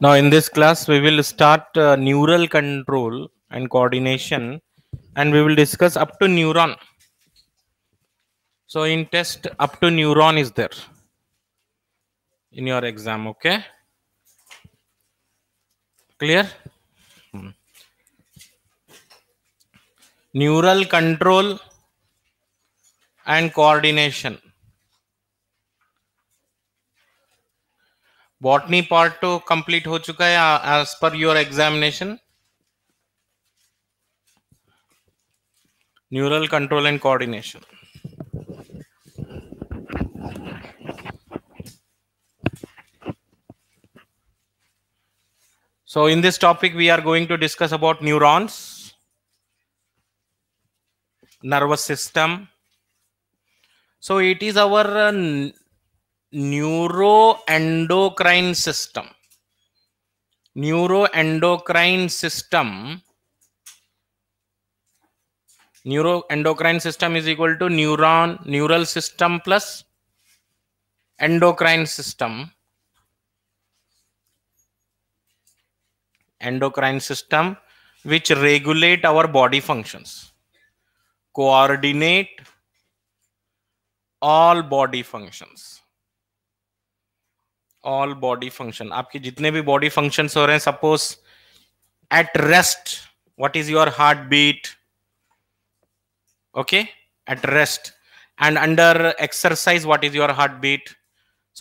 Now in this class, we will start uh, neural control and coordination and we will discuss up to neuron. So in test, up to neuron is there in your exam, okay? Clear neural control and coordination botany part तो complete हो चुका है as per your examination neural control and coordination So in this topic, we are going to discuss about neurons, nervous system. So it is our uh, neuroendocrine system. Neuroendocrine system. Neuroendocrine system is equal to neuron, neural system plus endocrine system. endocrine system which regulate our body functions coordinate all body functions all body function आपके जितने भी body functions हो रहे suppose at rest what is your heartbeat okay at rest and under exercise what is your heartbeat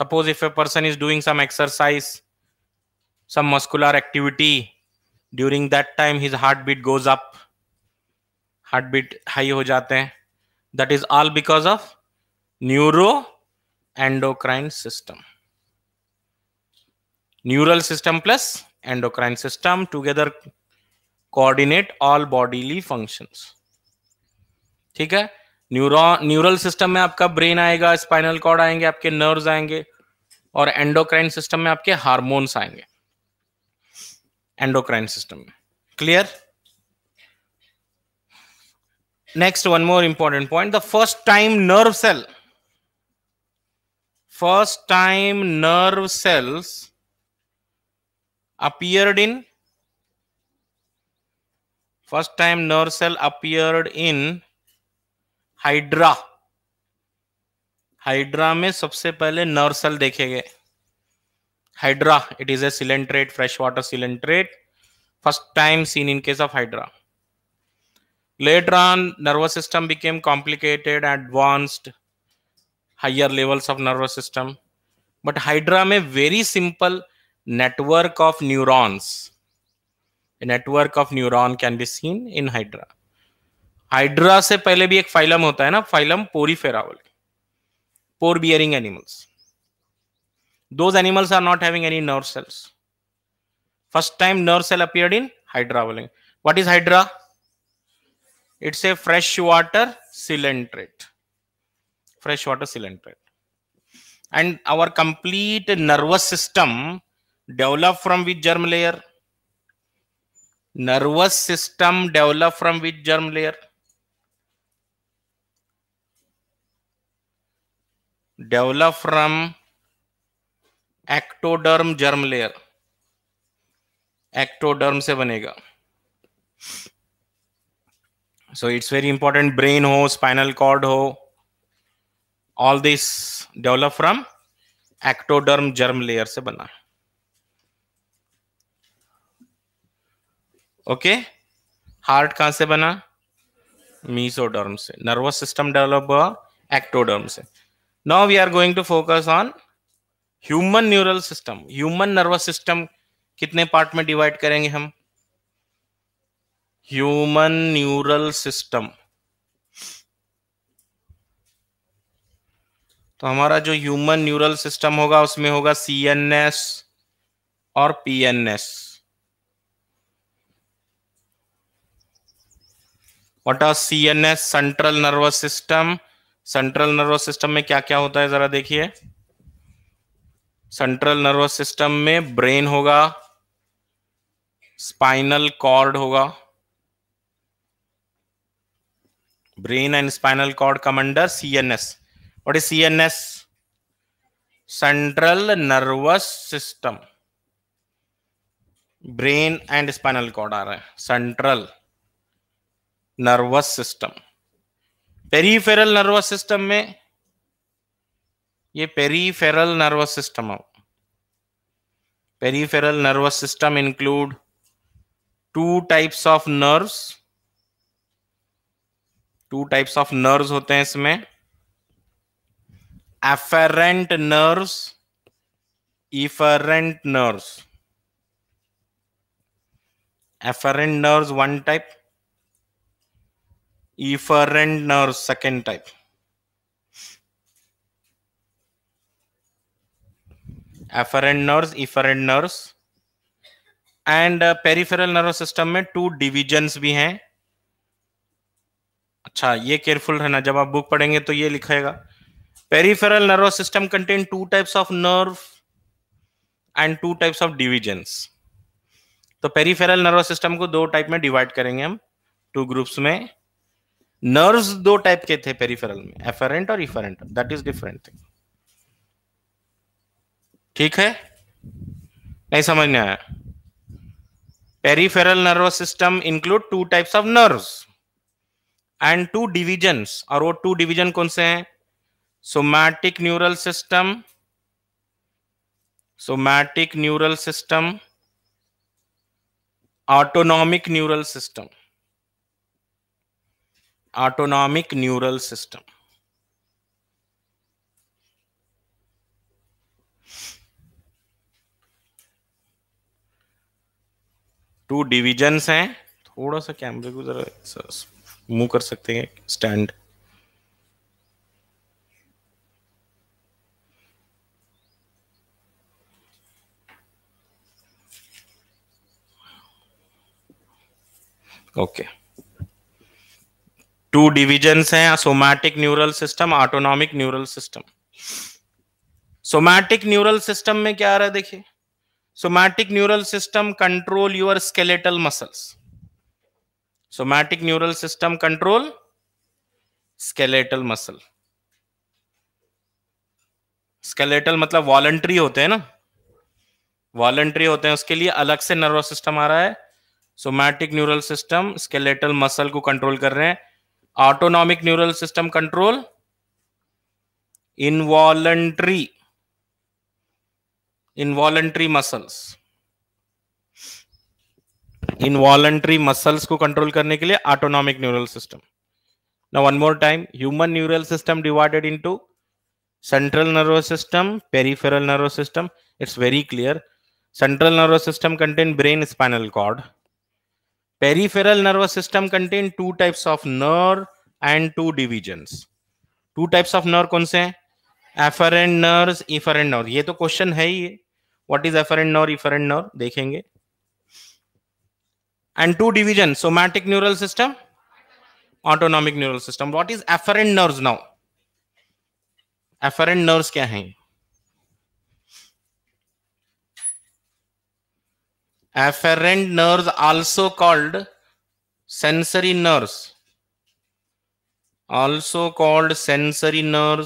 suppose if a person is doing some exercise some muscular activity during that time his heartbeat goes up heartbeat high ho jate hain that is all because of neuro endocrine system neural system plus endocrine system together coordinate all bodily functions ठीक है neuro neural system में आपका brain आएगा spinal cord आएंगे आपके nerves आएंगे और endocrine system में आपके हार्मोन्स आएंगे endocrine system clear next one more important point the first time nerve cell first time nerve cells appeared in first time nerve cell appeared in hydra hydra में सबसे पहले nerve cell देखे गए Hydra, it is a cylindrate, freshwater cylindrate. First time seen in case of Hydra. Later on, nervous system became complicated, advanced, higher levels of nervous system. But Hydra may very simple network of neurons. A network of neuron can be seen in Hydra. hydra se pehle bhi ek phylum hota hai na phylum porifera bol pore bearing animals Those animals are not having any nerve cells. First time nerve cell appeared in Hydra What is Hydra? It's a freshwater cylindrate. Freshwater cylindrate. And our complete nervous system developed from which germ layer? Nervous system developed from which germ layer? Developed from ectoderm germ layer ectoderm से बनेगा so it's very important brain हो spinal cord हो all this develop from ectoderm germ layer से बना okay heart कहां से बना mesoderm से नर्वस सिस्टम डेवलप हुआ एक्टोडर्म से now we are going to focus on human neural system human nervous system कितने पार्ट में डिवाइड करेंगे हम ह्यूमन न्यूरल सिस्टम तो हमारा जो ह्यूमन न्यूरल सिस्टम होगा उसमें होगा सीएनएस और PNS and what are C N S central nervous system central nervous system में क्या क्या होता है जरा देखिए सेंट्रल नर्वस सिस्टम में ब्रेन होगा स्पाइनल कॉर्ड होगा brain and spinal cord come CNS C N S is CNS central nervous system brain and spinal cord आ रहा है central nervous system peripheral nervous system में ये पेरीफेरल नर्वस सिस्टम है peripheral nervous system include two types of nerves two types of nerves होते हैं इसमें afferent nerves efferent nerves afferent nerves one type efferent nerves second type afferent nerve efferent nerve and peripheral nerve system में two divisions भी हैं अच्छा ये careful रहना जब आप बुक पढ़ेंगे तो ये लिखेगा peripheral nerve system contain two types of nerve and two types of divisions तो पेरीफेरल नर्वस सिस्टम को दो टाइप में डिवाइड करेंगे हम टू ग्रुप्स में नर्व्स दो टाइप के थे पेरीफेरल में एफरेंट और efferent that is different thing ठीक है नहीं समझ में आया peripheral nervous system include two types of nerves and two divisions और वो टू डिविजन कौन से हैं somatic neural system somatic neural system autonomic neural system autonomic neural system two divisions हैं थोड़ा सा कैमरे को जरा मूव कर सकते हैं स्टैंड ओके टू डिविजन्स हैं somatic neural system autonomic neural system somatic neural system में क्या आ रहा है देखिए somatic neural system control your skeletal muscle somatic neural system control skeletal muscle skeletal मतलब वॉलंट्री होते हैं ना वॉलंट्री होते हैं उसके लिए अलग से नर्वस सिस्टम आ रहा है somatic neural system skeletal muscle को कंट्रोल कर रहे हैं autonomic neural system control involuntary involuntary muscles involuntary muscles को कंट्रोल करने के लिए ऑटोनॉमिक न्यूरल सिस्टम ना one more time human neural system divided into central nervous system peripheral nervous system it's very clear central nervous system contain brain spinal cord peripheral nervous system contain two types of nerve and two divisions two types of nerve कौन से हैं efferent nerve efferent nerve ये तो question है ही है what is afferent nerve efferent nerve देखेंगे and two division somatic neural system autonomic neural system what is afferent nerve now afferent nerve क्या है afferent nerve also called sensory nerve also called sensory nerve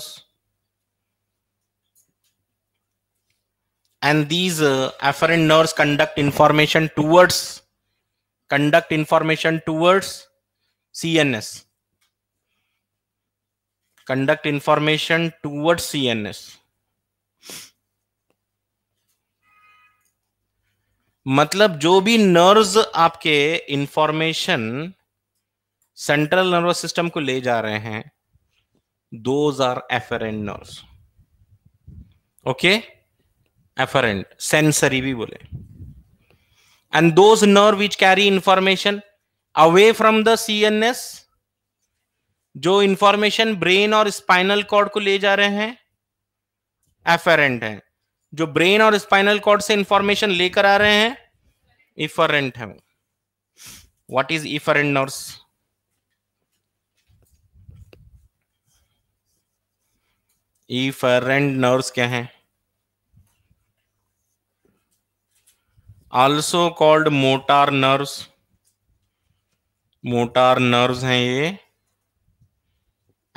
and these uh, afferent nerves conduct information towards conduct information towards cns conduct information towards cns मतलब जो भी nerves आपके information central nervous system को ले जा रहे हैं those are afferent nerves okay okay? Afferent sensory भी बोले and those nerve which carry information away from the C N S जो इंफॉर्मेशन ब्रेन और स्पाइनल कॉर्ड को ले जा रहे हैं एफरेंट है जो ब्रेन और स्पाइनल कॉर्ड से इंफॉर्मेशन लेकर आ रहे हैं इफरेंट है what is efferent nerves efferent nerves क्या है also called motor nerves motor nerves हैं ये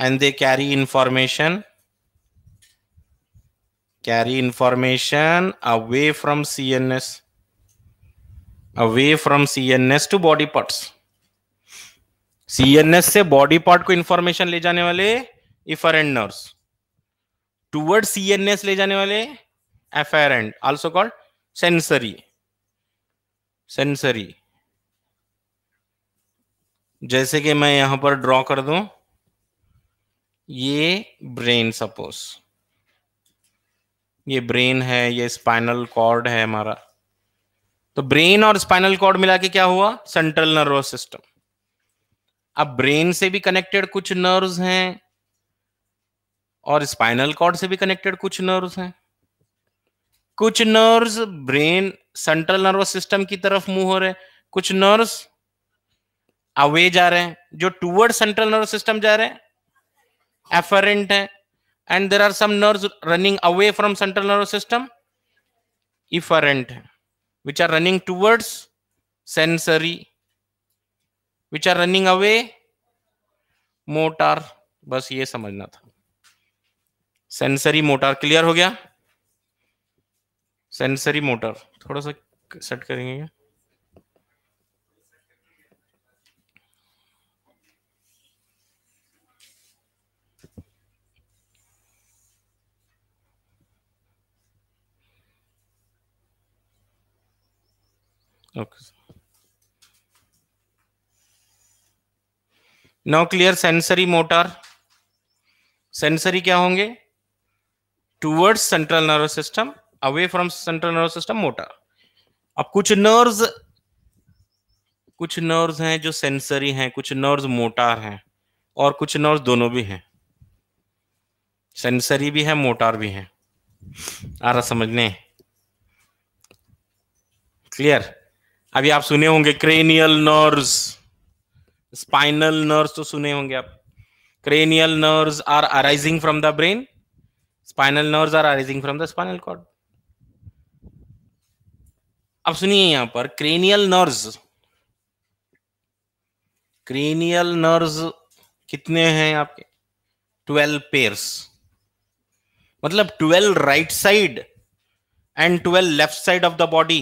and they carry information carry information away from CNS away from CNS to body parts CNS से बॉडी पार्ट को information ले जाने वाले efferent nerves toward CNS ले जाने वाले afferent also called sensory sensory जैसे कि मैं यहां पर ड्रॉ कर दूं ये ब्रेन सपोज ये ब्रेन है ये स्पाइनल कॉर्ड है हमारा तो ब्रेन और स्पाइनल कॉर्ड मिला के क्या हुआ सेंट्रल नर्वस सिस्टम अब ब्रेन से भी कनेक्टेड कुछ नर्व्स हैं और स्पाइनल कॉर्ड से भी कनेक्टेड कुछ नर्व्स हैं कुछ nerves brain central nervous system की तरफ मूव हो रहे कुछ नर्व्स अवे जा रहे हैं जो टूवर्ड सेंट्रल नर्वस सिस्टम जा रहे हैं एफरेंट है and there are some nerves running away from central nervous system efferent है which are running towards sensory which are running away motor बस ये समझना था सेंसरी मोटार क्लियर हो गया सेंसरी मोटर थोड़ा सा सेट करेंगे क्या okay clear sensory motor sensory क्या होंगे towards central nervous system away from central nervous system motor अब कुछ नर्व कुछ नर्व्स हैं जो सेंसरी हैं कुछ नर्व्स मोटार हैं और कुछ नर्व्स दोनों भी हैं सेंसरी भी है मोटार भी है आ रहा समझने क्लियर अभी आप सुने होंगे क्रेनियल नर्व्स स्पाइनल नर्व्स तो सुने होंगे आप cranial nerves are arising from the brain spinal nerves are arising from the spinal cord अब सुनिए यहां पर क्रेनियल नर्व्स क्रेनियल नर्व्स कितने हैं आपके ट्वेल्व पेयर्स मतलब twelve right side and twelve left side of the body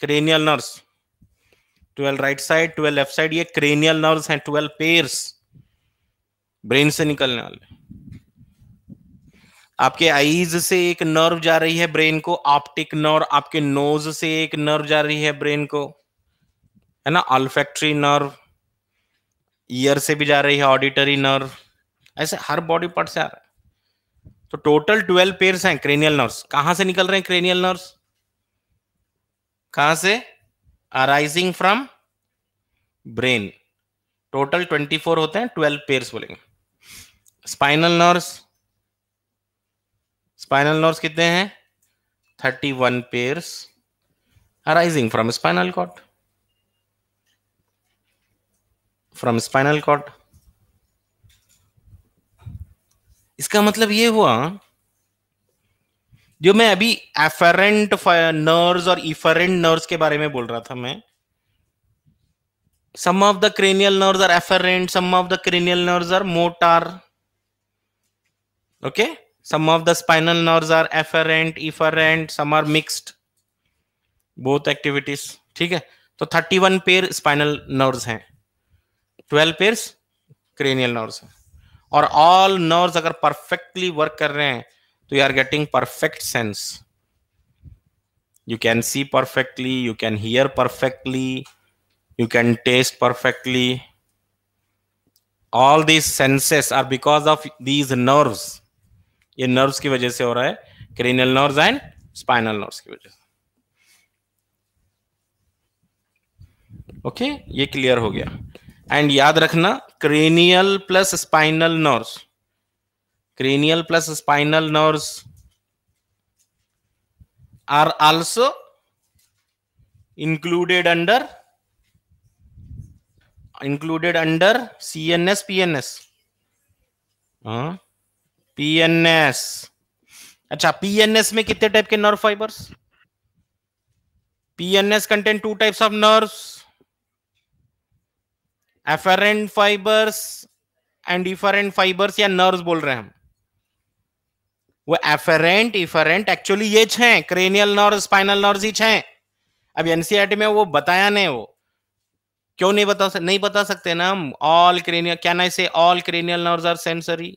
cranial nerves twelve right side twelve left side ये cranial nerves हैं ट्वेल्व पेयर्स ब्रेन से निकलने वाले आपके आईज से एक नर्व जा रही है ब्रेन को ऑप्टिक नर्व आपके नोज से एक नर्व जा रही है ब्रेन को है ना अल्फेक्ट्री नर्व ईयर से भी जा रही है ऑडिटरी नर्व ऐसे हर बॉडी पार्ट से आ रहा है तो टोटल ट्वेल्व पेयर्स हैं क्रेनियल नर्व्स कहां से निकल रहे हैं क्रेनियल नर्व्स कहां से arising from brain total twenty four होते हैं ट्वेल्व पेयर्स बोलेंगे स्पाइनल नर्व्स स्पाइनल नर्व्स कितने हैं thirty one pairs arising from spinal cord from spinal cord इसका मतलब ये हुआ जो मैं अभी एफरेंट नर्व्स और इफरेंट नर्व्स के बारे में बोल रहा था मैं of the cranial cranial are efferent some of the cranial cranial are motor okay okay Some of the spinal nerves are efferent, efferent, some are mixed. Both activities. ठीक है 31 पेयर spinal nerves हैं 12 pairs cranial nerves. हैं all nerves, nerves अगर perfectly work कर रहे हैं तो you are you can see perfectly you can hear perfectly you can taste perfectly all these senses are because of these nerves ये nerves की वजह से हो रहा है cranial nerves and spinal nerves की वजह से ओके okay? ये क्लियर हो गया एंड याद रखना cranial plus spinal nerves cranial plus spinal nerves are also included under included under C N S and PNS अच्छा पीएनएस में कितने टाइप के nerve fibres PNS contain two types of nerves afferent fibres and efferent fibres या nerves बोल रहे हैं हम वो एफरेंट इफरेंट एक्चुअली ये छे क्रेनियल नर्व स्पाइनल नर्व ही छे अब एनसीआरटी e में वो बताया नहीं वो क्यों नहीं बता सकते नहीं बता सकते ना हम all cranial can I say all cranial nerve are sensory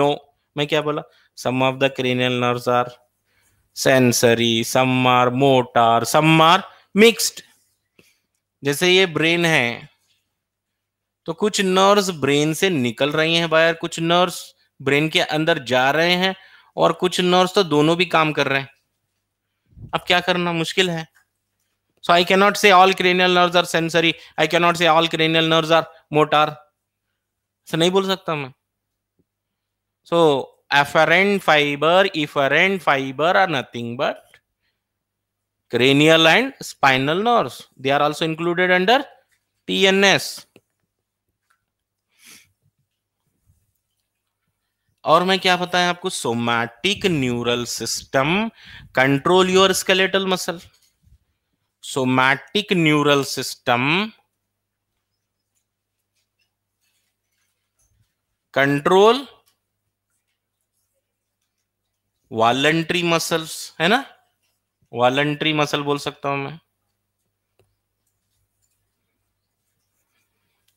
no मैं क्या बोला some of the cranial nerves are sensory some are motor some are mixed जैसे ये ब्रेन है तो कुछ नर्व्स ब्रेन से निकल रही हैं बाहर कुछ नर्व्स ब्रेन के अंदर जा रहे हैं और कुछ नर्व्स तो दोनों भी काम कर रहे हैं अब क्या करना मुश्किल है so I cannot say all cranial nerves are sensory I cannot say all cranial nerves are motor ऐसा नहीं बोल सकता मैं So afferent fiber, efferent fiber are nothing but cranial and spinal nerves. They are also included under TNS. और मैं क्या बताया आपको somatic neural system control your skeletal muscle somatic neural system control voluntary muscles है ना voluntary muscle बोल सकता हूं मैं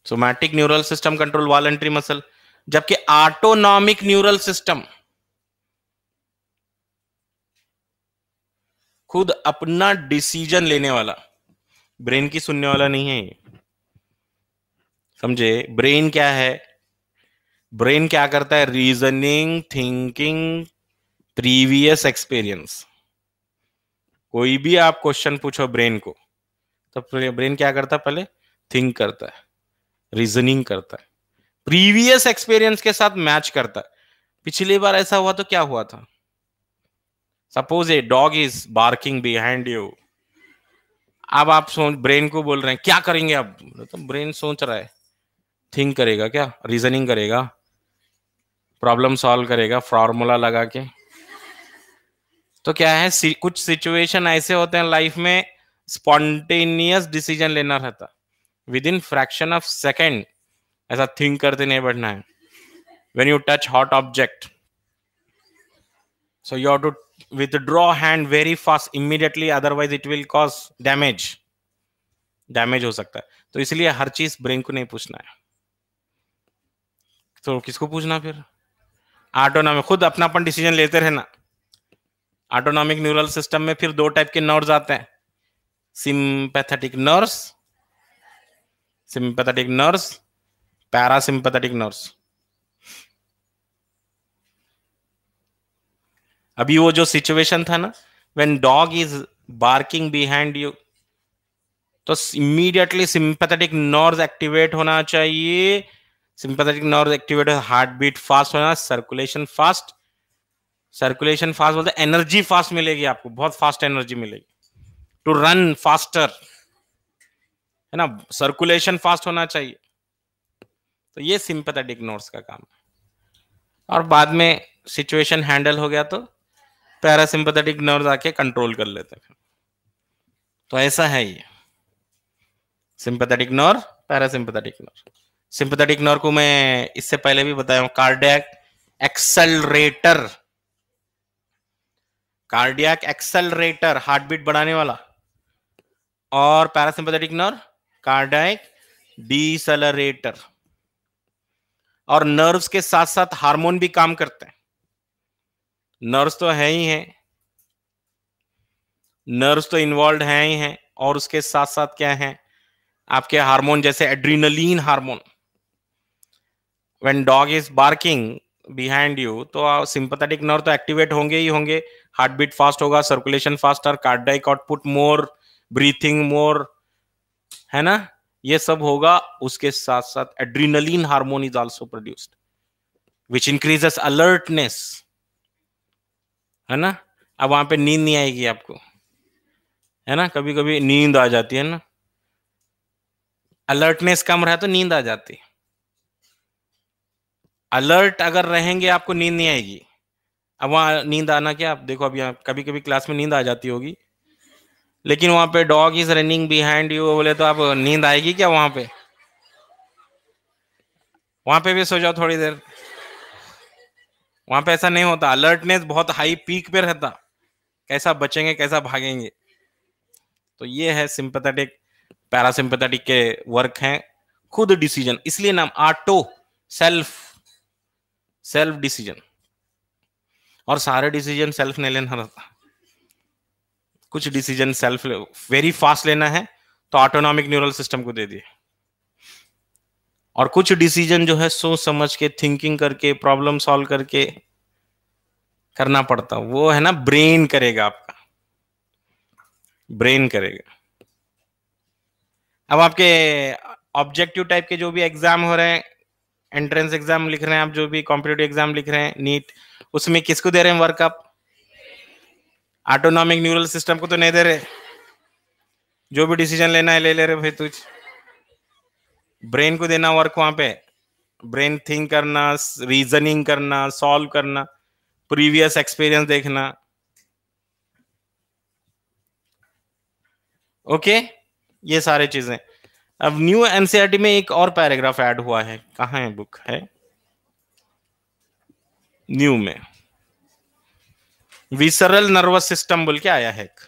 somatic neural system control voluntary muscle जबकि ऑटोनॉमिक न्यूरल सिस्टम खुद अपना डिसीजन लेने वाला ब्रेन की सुनने वाला नहीं है ये समझे ब्रेन क्या है ब्रेन क्या करता है रीजनिंग थिंकिंग प्रीवियस एक्सपीरियंस कोई भी आप क्वेश्चन पूछो ब्रेन को तो ब्रेन क्या करता है पहले थिंक करता है रीजनिंग करता है प्रीवियस एक्सपीरियंस के साथ मैच करता है पिछली बार ऐसा हुआ तो क्या हुआ था suppose a dog is barking behind you अब आप सोच ब्रेन को बोल रहे हैं क्या करेंगे अब तो ब्रेन सोच रहा है थिंक करेगा क्या रीजनिंग करेगा प्रॉब्लम सॉल्व करेगा फॉर्मूला लगा के तो क्या है कुछ सिचुएशन ऐसे होते हैं लाइफ में स्पॉन्टेनियस डिसीजन लेना रहता within fraction of second ऐसा थिंक करते नहीं बैठना है when you touch hot object so you to to withdraw hand very fast immediately otherwise it will cause damage damage हो सकता है तो इसलिए हर चीज ब्रेन को नहीं पूछना है तो किसको पूछना फिर आटोना में खुद अपना अपन डिसीजन लेते रहना ऑटोनॉमिक न्यूरल सिस्टम में फिर दो टाइप के नर्व्स आते हैं sympathetic nerves sympathetic nerves parasympathetic nerves अभी वो जो सिचुएशन था ना when dog is barking behind you तो इमीडिएटली सिंपैथेटिक नर्व्स एक्टिवेट होना चाहिए sympathetic nerves activate heart beat fast होना सर्कुलेशन फास्ट सर्कुलेशन फास्ट बोलते एनर्जी फास्ट मिलेगी आपको बहुत फास्ट एनर्जी मिलेगी टू रन फास्टर है ना सर्कुलेशन फास्ट होना चाहिए तो ये सिंपथेटिक नोड्स का काम है और बाद में सिचुएशन हैंडल हो गया तो पैरासिम्पथेटिक नर्व आके कंट्रोल कर लेते हैं तो ऐसा है ये sympathetic nerve parasympathetic nerve sympathetic nerve को मैं इससे पहले भी बताया हूं cardiac accelerator cardiac accelerator heart beat बढ़ाने वाला और पैरासिम्पथेटिक नर्व कार्डियक डिसलरेटर और नर्व्स के साथ साथ हार्मोन भी काम करते हैं नर्व्स तो है ही है नर्व्स तो इन्वॉल्व है ही है और उसके साथ साथ क्या है आपके हार्मोन जैसे adrenaline hormone when dog is barking behind you तो सिंपथेटिक नर्व तो एक्टिवेट होंगे ही होंगे हार्ट बीट फास्ट होगा circulation faster cardiac output more breathing more है ना ये सब होगा उसके साथ साथ adrenaline hormone is also produced which increases alertness है ना अब वहां पे नींद नहीं आएगी आपको है ना कभी कभी नींद आ जाती है ना अलर्टनेस कम रहा तो नींद आ जाती है अलर्ट अगर रहेंगे आपको नींद नहीं आएगी अब वहां नींद आना क्या आप देखो अब यहाँ कभी कभी क्लास में नींद आ जाती होगी लेकिन वहां पे dog is running behind you बोले तो आप नींद आएगी क्या वहां पे वहां पे भी सो जाओ थोड़ी देर वहां पे ऐसा नहीं होता अलर्टनेस बहुत हाई पीक पे रहता कैसा बचेंगे कैसा भागेंगे तो ये है सिंपथेटिक पैरासिंपथेटिक के वर्क हैं खुद डिसीजन इसलिए नाम आटो सेल्फ सेल्फ डिसीजन और सारे डिसीजन सेल्फ नहीं लेना रहता कुछ डिसीजन सेल्फ वेरी फास्ट लेना है तो ऑटोनॉमिक न्यूरल सिस्टम को दे दिए और कुछ डिसीजन जो है सोच समझ के थिंकिंग करके प्रॉब्लम सॉल्व करके करना पड़ता वो है ना ब्रेन करेगा आपका ब्रेन करेगा अब आपके ऑब्जेक्टिव टाइप के जो भी एग्जाम हो रहे हैं एंट्रेंस एग्जाम लिख रहे हैं आप जो भी कॉम्पिटेटिव एग्जाम लिख रहे हैं नीट उसमें किसको दे रहे हैं वर्कअप ऑटोनॉमिक न्यूरल सिस्टम को तो नहीं दे रहे जो भी डिसीजन लेना है ले ले रहे भाई तुझ ब्रेन को देना वर्क वहां पे ब्रेन थिंक करना रीजनिंग करना सॉल्व करना प्रीवियस एक्सपीरियंस देखना ओके ये सारे चीजें अब न्यू एनसीईआरटी e में एक और पैराग्राफ ऐड हुआ है कहा है बुक है न्यू में विसरल नर्वस सिस्टम बोल के आया है एक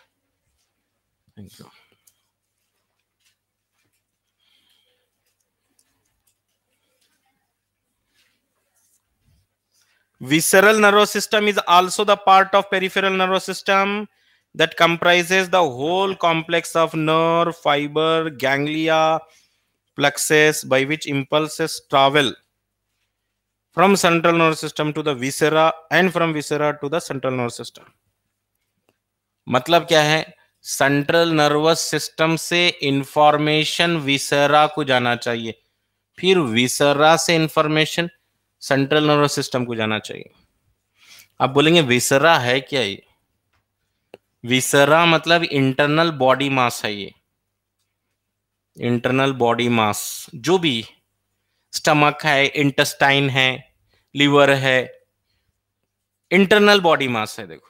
visceral nervous system is also the part of peripheral nervous system that comprises the whole complex of nerve, fiber, ganglia, plexus by which impulses travel from central nervous system to the viscera and from viscera to the central nervous system. मतलब क्या है central nervous system से information viscera को जाना चाहिए फिर विसरा से information central nervous system को जाना चाहिए आप बोलेंगे विसरा है क्या ये विसरा मतलब इंटरनल बॉडी मास है ये इंटरनल बॉडी मास जो भी स्टमक है इंटेस्टाइन है लिवर है इंटरनल बॉडी मास है देखो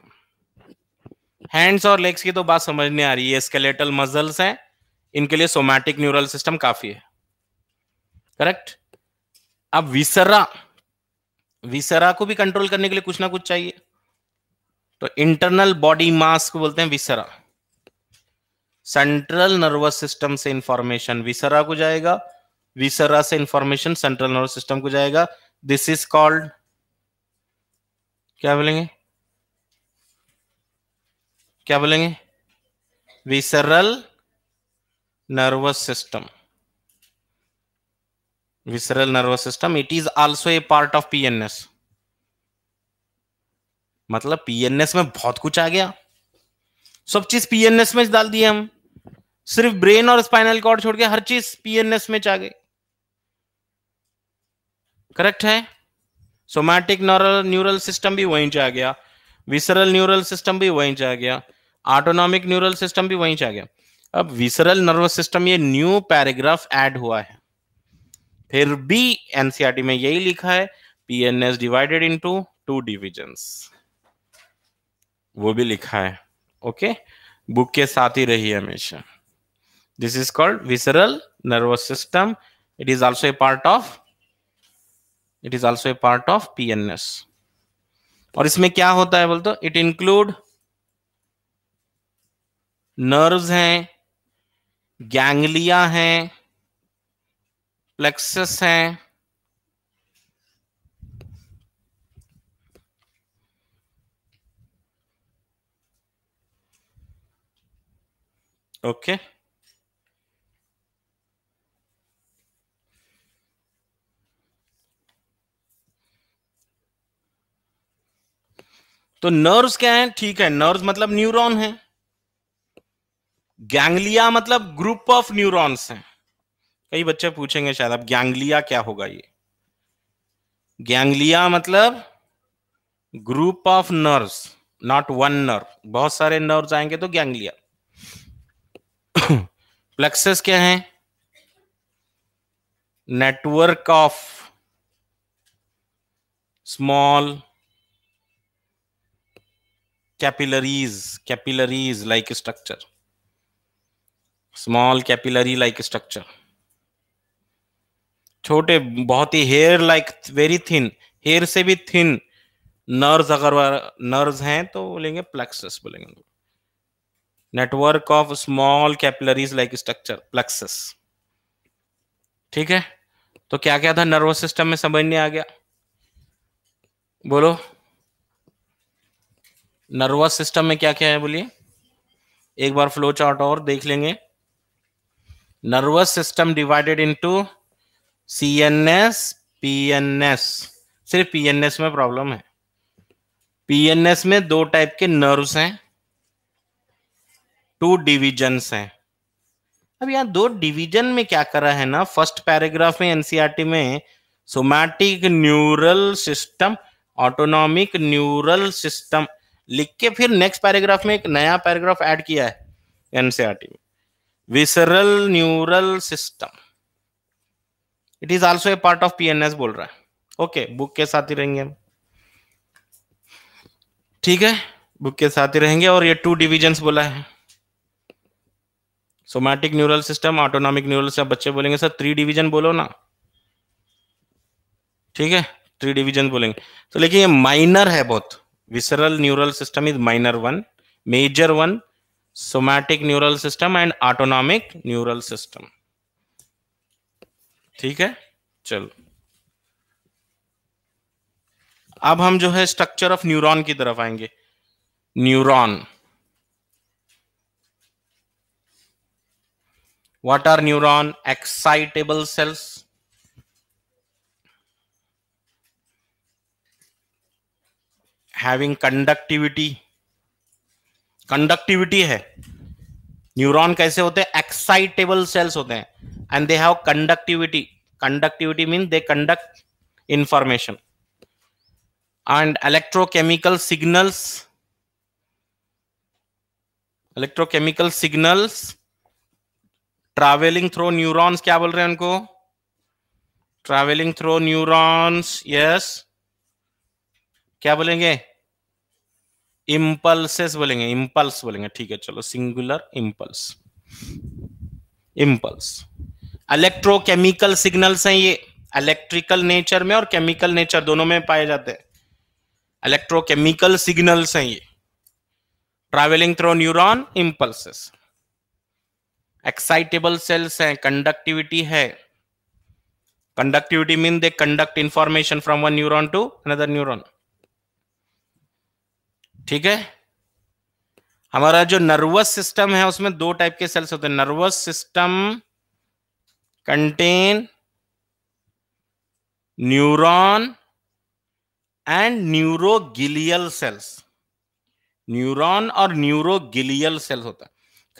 हैंड्स और लेग्स की तो बात समझ नहीं आ रही है स्केलेटल मजल्स हैं इनके लिए सोमैटिक न्यूरल सिस्टम काफी है करेक्ट अब विसरा विसरा को भी कंट्रोल करने के लिए कुछ ना कुछ चाहिए तो इंटरनल बॉडी मास को बोलते हैं विसरा सेंट्रल नर्वस सिस्टम से इंफॉर्मेशन विसरा को जाएगा विसरा से इंफॉर्मेशन सेंट्रल नर्वस सिस्टम को जाएगा दिस इज कॉल्ड क्या बोलेंगे क्या बोलेंगे visceral nervous system visceral nervous system it is also a part of PNS and मतलब पीएनएस में बहुत कुछ आ गया सब चीज पीएनएस में डाल दिए हम सिर्फ ब्रेन और स्पाइनल कॉर्ड छोड़ के हर चीज पीएनएस में आ गई करेक्ट है सोमैटिक नॉरल न्यूरल सिस्टम भी वहीं आ गया विसरल न्यूरल सिस्टम भी वहीं आ गया ऑटोनॉमिक न्यूरल सिस्टम भी वहीं आ गया अब विसरल नर्वस सिस्टम ये न्यू पैराग्राफ ऐड हुआ है फिर भी एनसीआरटी e में यही लिखा है PNS divided into two divisions वो भी लिखा है ओके बुक के साथ ही रही हमेशा this is called visceral nervous system it is also a part of it is also a part of S और इसमें क्या होता है बोलते इट इंक्लूड नर्व्स हैं गैंगलिया हैं प्लेक्सस हैं Okay. तो नर्व्स क्या है ठीक है नर्व्स मतलब न्यूरॉन है गैंगलिया मतलब ग्रुप ऑफ न्यूरॉन्स हैं कई बच्चे पूछेंगे शायद अब गैंगलिया क्या होगा ये गैंगलिया मतलब group of nerves not one nerve बहुत सारे नर्व्स आएंगे तो गैंगलिया प्लेक्सेस क्या है network of small capillaries capillaries like structure small capillary like structure छोटे बहुत ही hair like very thin hair से भी थिन नर्व अगर नर्व हैं तो बोलेंगे प्लेक्सस बोलेंगे network of small capillaries like structure plexus ठीक है तो क्या क्या था नर्वस सिस्टम में समझ नहीं आ गया बोलो नर्वस सिस्टम में क्या क्या है बोलिए एक बार फ्लो चार्ट और देख लेंगे nervous system divided into CNS PNS सिर्फ पीएनएस में प्रॉब्लम है पीएनएस में दो टाइप के नर्व्स हैं टू डिविजन्स हैं अब यहाँ दो डिवीजन में क्या कर रहा है ना फर्स्ट पैराग्राफ में एनसीआरटी e में somatic neural system autonomic neural system लिख के फिर नेक्स्ट पैराग्राफ में एक नया पैराग्राफ ऐड किया है एनसीआरटी e में visceral neural system it is also a part of PNS बोल रहा है ओके okay, बुक के साथ ही रहेंगे हम ठीक है बुक के साथ ही रहेंगे और ये टू डिविजन्स बोला है somatic neural system autonomic neural system बच्चे बोलेंगे सर थ्री डिवीजन बोलो ना ठीक है थ्री डिवीजन बोलेंगे तो लेकिन ये माइनर है बहुत visceral neural system is minor one major one somatic neural system and autonomic neural system ठीक है चलो अब हम जो है स्ट्रक्चर ऑफ न्यूरॉन की तरफ आएंगे neuron what are neuron excitable cells having conductivity conductivity है न्यूरॉन कैसे होते हैं एक्साइटेबल सेल्स होते हैं and they have conductivity conductivity mean they conduct information and electrochemical signals electrochemical signals travelling through neurons क्या बोल रहे हैं उनको ट्रैवलिंग थ्रो न्यूरॉन्स यस क्या बोलेंगे इम्पल्सेस बोलेंगे इम्पल्स बोलेंगे ठीक है चलो singular impulse impulse electrochemical signals हैं ये इलेक्ट्रिकल नेचर में और केमिकल नेचर दोनों में पाए जाते हैं इलेक्ट्रोकेमिकल सिग्नल्स हैं ये travelling through neuron impulses excitable cells हैं कंडक्टिविटी है conductivity mean they conduct information from one neuron to another neuron ठीक है हमारा जो नर्वस सिस्टम है उसमें दो टाइप के सेल्स होते हैं nervous system contain neuron and neuroglial cells neuron और न्यूरोगिलियल सेल्स होता है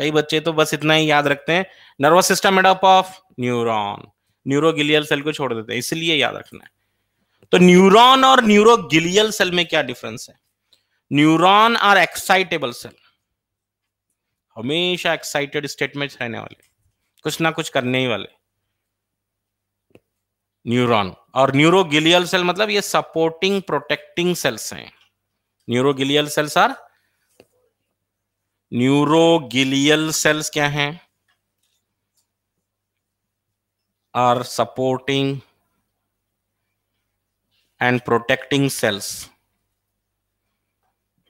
कई बच्चे तो बस इतना ही याद रखते हैं nervous system made up of neuron neuroglial cell को छोड़ देते हैं इसलिए याद रखना है तो न्यूरॉन और न्यूरोगिलियल सेल में क्या डिफरेंस है न्यूरॉन आर एक्साइटेबल सेल हमेशा एक्साइटेड स्टेट में रहने वाले कुछ ना कुछ करने ही वाले न्यूरॉन और न्यूरोगिलियल सेल मतलब ये सपोर्टिंग प्रोटेक्टिंग सेल्स हैं neuroglial cells are neuroglial cells क्या हैं are supporting and protecting cells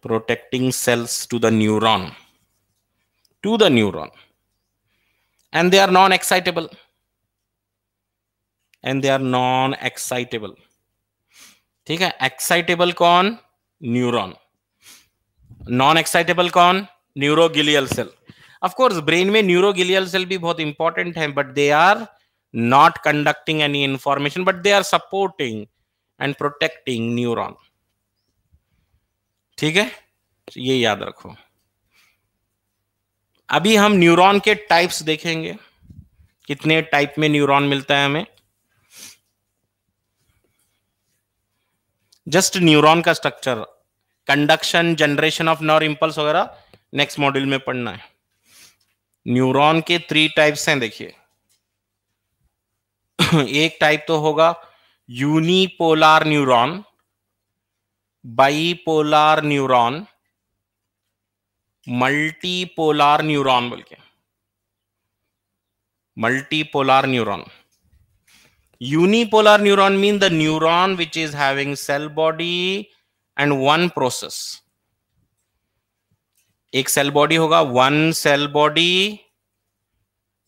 protecting cells to the neuron to the neuron and they are non excitable and they are non excitable ठीक है excitable कौन neuron non excitable कौन neuroglial cell of course brain में neuroglial cell भी बहुत important है but they are not conducting any information but they are supporting and protecting neuron ठीक है तो ये याद रखो अभी हम न्यूरॉन के टाइप्स देखेंगे कितने टाइप में न्यूरॉन मिलता है हमें जस्ट न्यूरॉन का structure conduction generation of nerve impulse वगैरह नेक्स्ट मॉड्यूल में पढ़ना है न्यूरॉन के थ्री टाइप्स हैं देखिए एक टाइप तो होगा unipolar neuron bipolar neuron multipolar neuron बोल के multipolar neuron unipolar neuron mean the neuron which is having cell body and one process एक सेल बॉडी होगा one cell body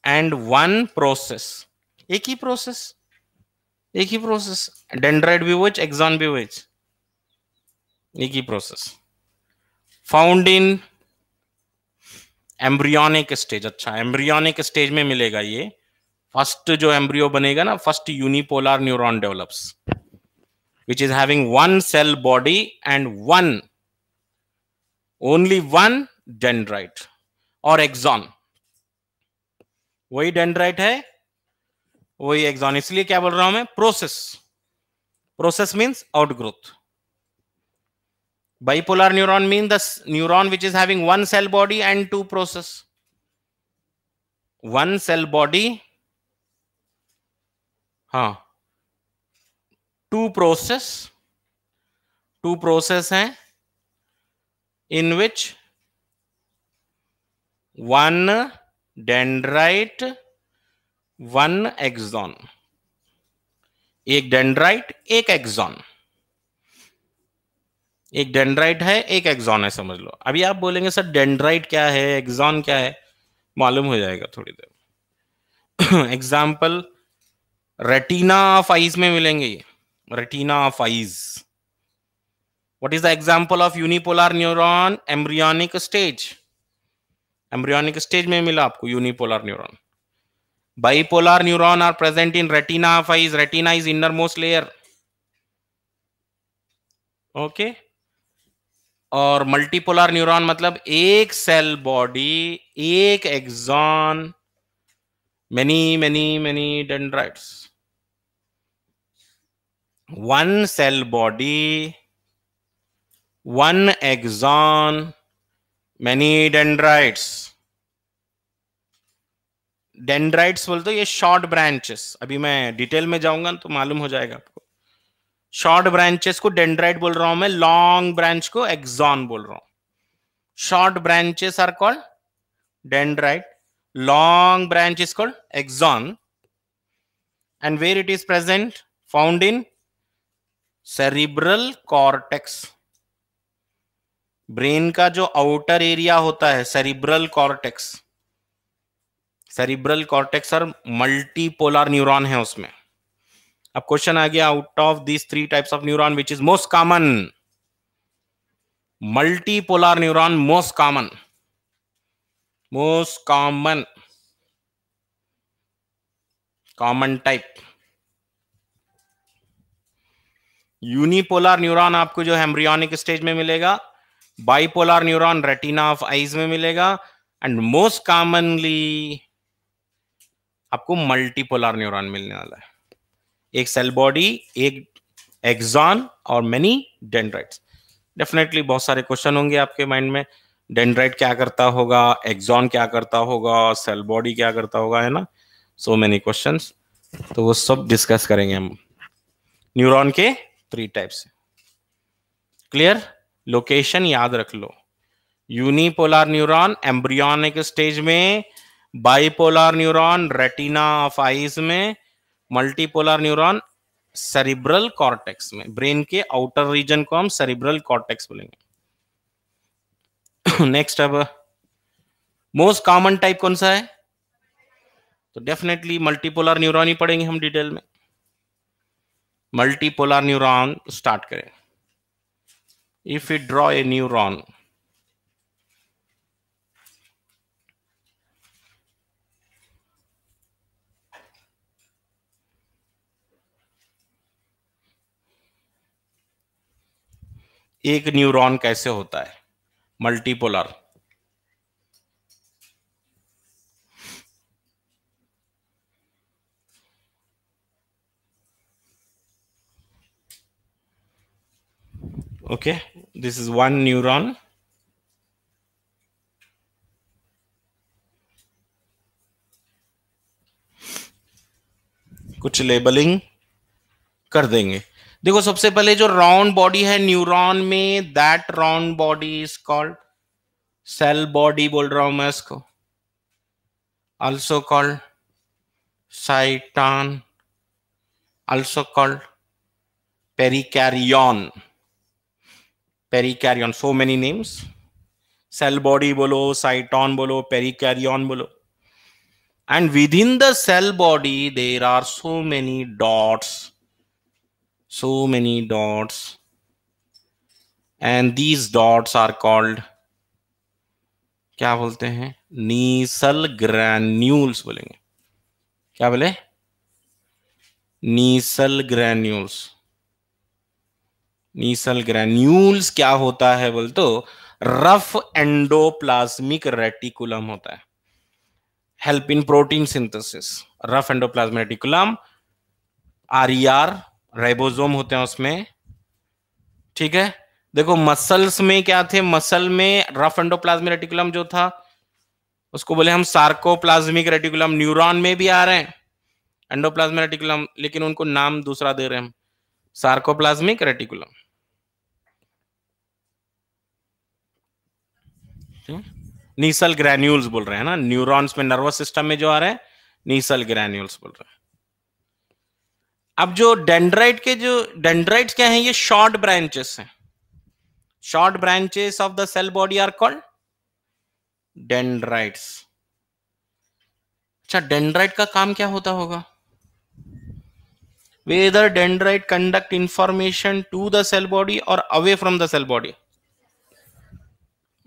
and one process एक ही प्रोसेस एक ही process dendrite behaves axon behaves एक ही process found in embryonic stage अच्छा embryonic stage में मिलेगा ये फर्स्ट जो एम्ब्रियो बनेगा ना first unipolar neuron develops which is having one cell body and one only one dendrite और एक्सॉन वही डेंड्राइट है वही एक्सॉन इसलिए क्या बोल रहा हूं मैं process process means outgrowth bipolar neuron mean the neuron which is having one cell body and two process one cell body हा टू प्रोसेस टू प्रोसेस हैं in which one dendrite one axon एक dendrite एक axon एक dendrite है एक axon है समझ लो अभी आप बोलेंगे सर डेंड्राइट क्या है एक्सॉन क्या है मालूम हो जाएगा थोड़ी देर एग्जाम्पल रेटिना ऑफ आइज में मिलेंगे ये retina of eyes what is the example of unipolar neuron embryonic stage embryonic stage में मिला आपको unipolar neuron bipolar neuron are present in retina of retina is inner most layer okay और multipolar neuron मतलब एक cell body एक axon many many many dendrites one cell body one axon many dendrites dendrites बोलते ये short branches अभी मैं detail में जाऊंगा तो मालूम हो जाएगा आपको शॉर्ट ब्रांचेस को डेंड्राइट बोल रहा हूं मैं लॉन्ग ब्रांच को एक्सॉन बोल रहा हूं short branches are called dendrite long branch is called axon and where it is present found in cerebral cortex brain का जो आउटर एरिया होता है सेरिब्रल कॉर्टेक्स सेरिब्रल कॉर्टेक्स और मल्टीपोलर न्यूरॉन है उसमें अब क्वेश्चन आ गया out of these three types of neuron which is most common multipolar neuron most common most common common type unipolar neuron आपको जो हेम्ब्रियोनिक स्टेज में मिलेगा bipolar neuron retina of eyes में मिलेगा एंड मोस्ट कॉमनली आपको multipolar neuron मिलने वाला है एक सेल बॉडी एक एक्सॉन और मेनी डेंड्राइट्स डेफिनेटली बहुत सारे क्वेश्चन होंगे आपके माइंड में डेंड्राइट क्या करता होगा एक्सॉन क्या करता होगा सेल बॉडी क्या करता होगा है ना सो मेनी क्वेश्चन तो वो सब डिस्कस करेंगे हम न्यूरॉन के थ्री टाइप्स क्लियर लोकेशन याद रख लो यूनिपोलर न्यूरॉन एम्ब्रियोनिक स्टेज में bipolar neuron retina of eyes में मल्टीपोलर न्यूरॉन सेरिब्रल कॉर्टेक्स में ब्रेन के आउटर रीजन को हम सेरिब्रल कॉर्टेक्स बोलेंगे नेक्स्ट अब मोस्ट कॉमन टाइप कौन सा है तो डेफिनेटली मल्टीपोलर न्यूरॉन ही पढ़ेंगे हम डिटेल में मल्टीपोलर न्यूरॉन स्टार्ट करें if we draw a neuron एक न्यूरॉन कैसे होता है multipolar okay this is one neuron कुछ लेबलिंग कर देंगे देखो सबसे पहले जो राउंड बॉडी है न्यूरॉन में that round body is called cell body बोल रहा हूं मैं इसको also called cyton also called perikaryon perikaryon so many names cell body बोलो साइटॉन बोलो पेरिकैरियन बोलो and within the cell body there are so many dots so many dots and these dots are called क्या बोलते हैं नीसल granules बोलेंगे क्या बोले नीसल granules नीसल granules क्या होता है बोल तो रफ एंडोप्लाज्मिक रेटिकुलम होता है help in protein synthesis rough endoplasmic reticulum are ribosome होते हैं उसमें ठीक है देखो मसल्स में क्या थे मसल में रफ एंडोप्लाज्मिक रेटिकुलम जो था उसको बोले हम सार्कोप्लाज्मिक रेटिकुलम न्यूरॉन में भी आ रहे हैं एंडोप्लाज्मिक रेटिकुलम लेकिन उनको नाम दूसरा दे रहे हैं हम sarcoplasmic reticulum hmm. Nissl granules बोल रहे हैं ना न्यूरॉन्स में नर्वस सिस्टम में जो आ रहे हैं नीसल ग्रैन्यूल्स बोल रहे हैं अब जो डेंड्राइट के जो डेंड्राइट क्या है ये शॉर्ट ब्रांचेस हैं short branches of the cell body are called dendrites अच्छा डेंड्राइट का काम क्या होता होगा whether dendrite conduct information to the cell body और away from the cell body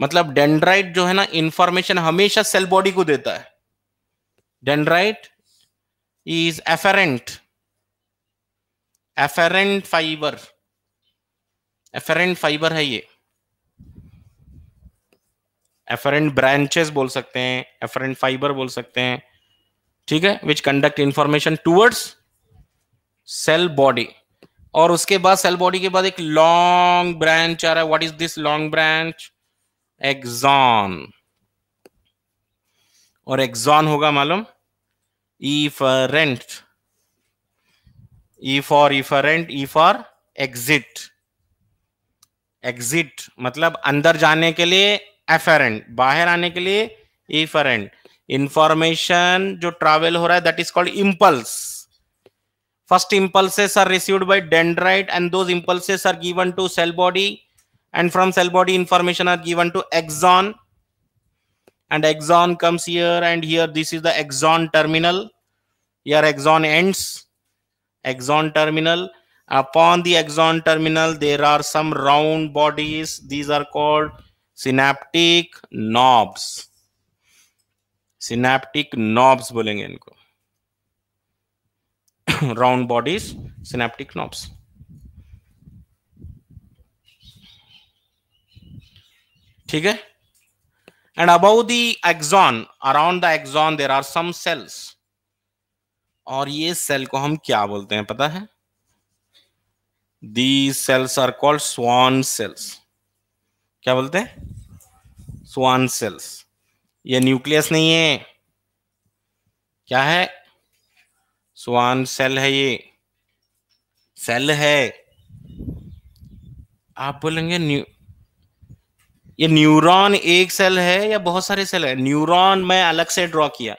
मतलब डेंड्राइट जो है ना इंफॉर्मेशन हमेशा सेल बॉडी को देता है dendrite is afferent afferent fibre afferent fibre है ये एफरेंट ब्रांचेस बोल सकते हैं एफरेंट फाइबर बोल सकते हैं ठीक है which conduct information towards cell body और उसके बाद सेल बॉडी के बाद एक लॉन्ग ब्रांच आ रहा है what is this long branch axon और एक्सॉन होगा मालूम efferent E for efferent E for exit exit मतलब अंदर जाने के लिए एफरेंट बाहर आने के लिए इफरेंट इंफॉर्मेशन जो ट्रेवल हो रहा है that is called impulse first impulses are received by dendrite and those impulses are given to cell body and from cell body information are given to exon and exon comes here and here this is the exon terminal here exon ends exon terminal upon the exon terminal there are some round bodies these are called synaptic knobs synaptic knobs बोलेंगे इनको round bodies synaptic knobs ठीक है and about the axon around the axon there are some cells और ये cell को हम क्या बोलते हैं पता है the cells are called Schwann cells क्या बोलते हैं स्वान सेल्स ये न्यूक्लियस नहीं है क्या है स्वान सेल है ये सेल है आप बोलेंगे न्यू ये न्यूरॉन एक सेल है या बहुत सारे सेल है न्यूरॉन मैं अलग से ड्रॉ किया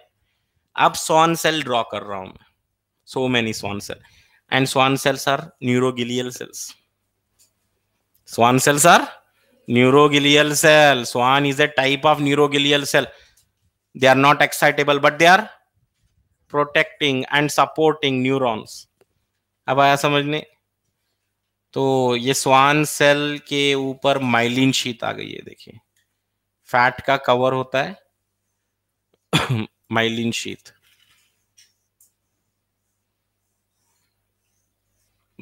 अब स्वान सेल ड्रॉ कर रहा हूं मैं so many Schwann cell and Schwann cells are neuroglial cells Schwann cells are neuroglial cell Schwann is a type of neuroglial cell they are not excitable but they are protecting and supporting neurons अब आया समझने तो ये Schwann cell के ऊपर myelin शीत आ गई है देखिए फैट का कवर होता है myelin sheath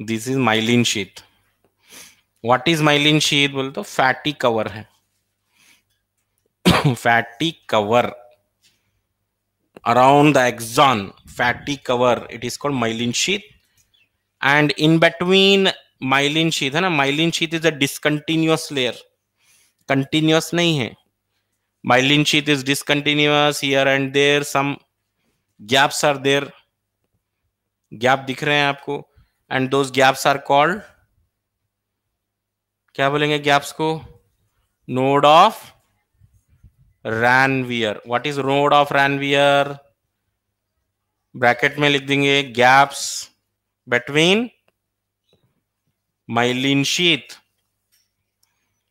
this is myelin sheath what is myelin sheath बोल तो फैटी कवर है fatty cover around the axon fatty cover it is called myelin sheath and in between myelin sheath है ना myelin sheath is a discontinuous layer continuous नहीं है myelin sheath is discontinuous here and there some gaps are there gap दिख रहे हैं आपको and those gaps are called क्या बोलेंगे गैप्स को node of Ranvier what is node of Ranvier bracket में लिख देंगे गैप्स बिटवीन माइलिन शीत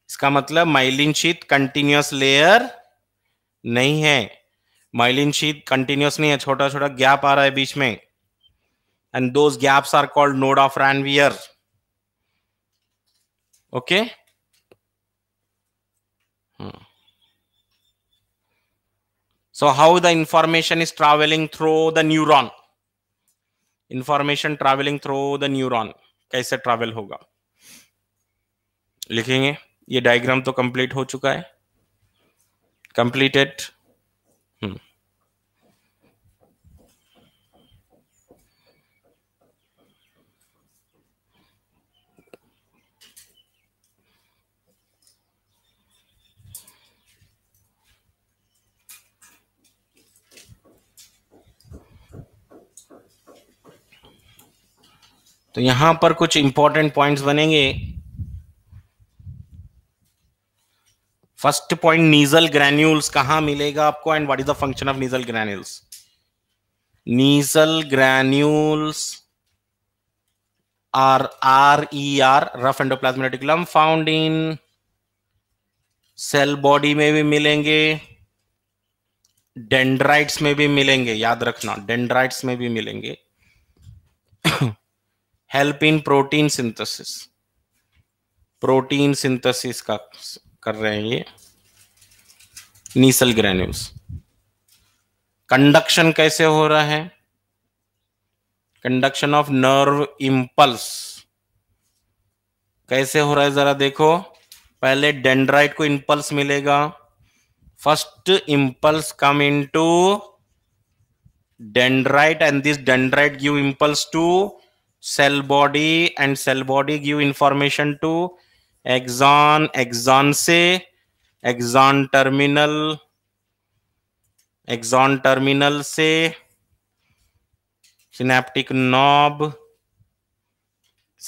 इसका मतलब माइलिन शीत कंटिन्यूस लेयर नहीं है माइलिन शीत कंटिन्यूस नहीं है छोटा छोटा गैप आ रहा है बीच में and those gaps are called node of Ranvier okay so how the information is travelling through the neuron information travelling through the neuron कैसे ट्रैवल होगा लिखेंगे ये डायग्राम तो कंप्लीट हो चुका है कंप्लीटेड तो यहां पर कुछ इंपॉर्टेंट पॉइंट्स बनेंगे फर्स्ट पॉइंट नीजल ग्रैन्यूल्स कहां मिलेगा आपको and what is the function of Nissl granules Nissl granules are E R rough reticulum, found in cell body में भी मिलेंगे डेंड्राइट्स में भी मिलेंगे याद रखना डेंड्राइट्स में भी मिलेंगे help in protein synthesis protein synthesis का कर रहे हैं ये नीसल ग्रेन्यूल्स कंडक्शन कैसे हो रहा है कंडक्शन ऑफ नर्व इंपल्स कैसे हो रहा है जरा देखो पहले डेंड्राइट को इंपल्स मिलेगा first impulse come into dendrite and this dendrite give impulse to cell body and cell body give information to exon exon say exon terminal exon terminal say synaptic knob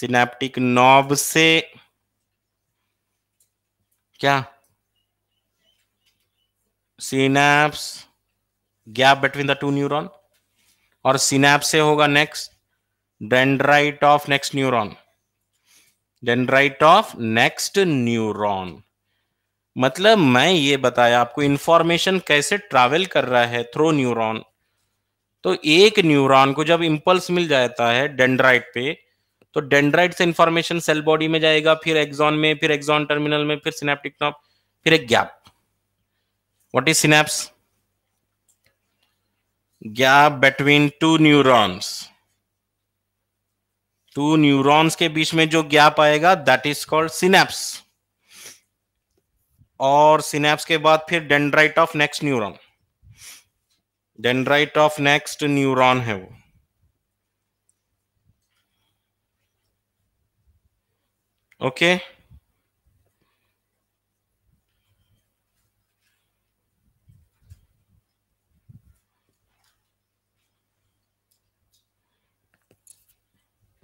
synaptic knob say क्या synapse gap between the two neuron और synapse से होगा next dendrite of next neuron dendrite of next neuron मतलब मैं ये बताया आपको information कैसे ट्रैवल कर रहा है थ्रो न्यूरॉन तो एक न्यूरॉन को जब इम्पल्स मिल जाता है डेंड्राइट पे तो डेंड्राइट से इंफॉर्मेशन सेल बॉडी में जाएगा फिर एक्सॉन में फिर एक्सॉन टर्मिनल में फिर सिनेप्टिक नॉप फिर एक gap what is synapse gap between two neurons two neurons के बीच में जो गैप आएगा दैट इज कॉल्ड सिनेप्स और सिनेप्स के बाद फिर dendrite of next neuron dendrite of next neuron है वो ओके okay?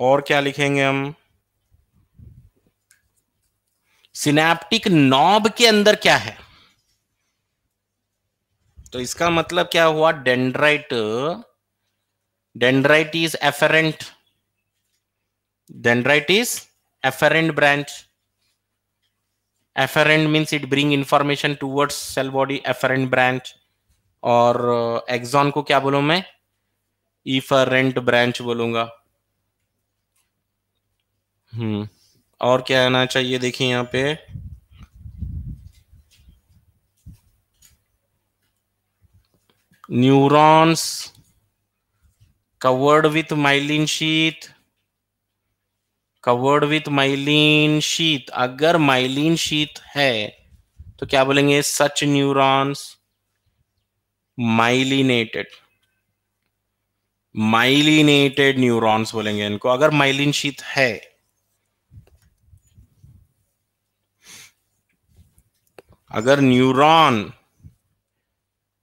और क्या लिखेंगे हम सिनेप्टिक नॉब के अंदर क्या है तो इसका मतलब क्या हुआ dendrite dendrite is afferent dendrite is afferent branch afferent means it bring information towards cell body afferent branch और एक्सॉन uh, को क्या बोलू मैं इफरेंट ब्रांच बोलूंगा हम्म। और क्या आना चाहिए देखिए यहाँ पे neurons covered with myelin sheath covered with myelin sheath अगर माइलिन शीत है तो क्या बोलेंगे such neurons myelinated myelinated neurons बोलेंगे इनको अगर माइलिन शीत है अगर न्यूरॉन